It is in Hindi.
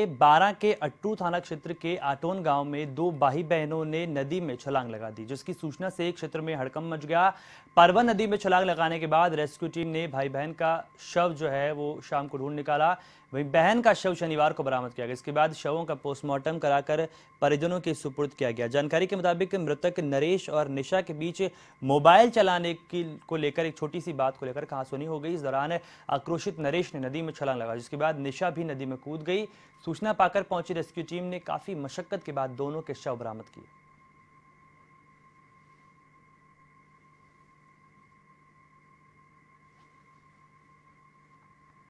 बारह के अट्टू थाना क्षेत्र के आटोन गांव में दो बाही बहनों ने नदी में छलांग लगा दी जिसकी सूचना से क्षेत्र में हड़कम मच गया परवन नदी में छलांग लगाने के बाद रेस्क्यू टीम ने भाई बहन का शव जो है वो शाम को ढूंढ निकाला वहीं बहन का शव शनिवार को बरामद किया गया इसके बाद शवों का पोस्टमार्टम कराकर परिजनों के सुपुर्द किया गया जानकारी के मुताबिक मृतक नरेश और निशा के बीच मोबाइल चलाने की को लेकर एक छोटी सी बात को लेकर कहासुनी हो गई इस दौरान आक्रोशित नरेश ने नदी में छलांग लगा जिसके बाद निशा भी नदी में कूद गई सूचना पाकर पहुंची रेस्क्यू टीम ने काफी मशक्कत के बाद दोनों के शव बरामद किए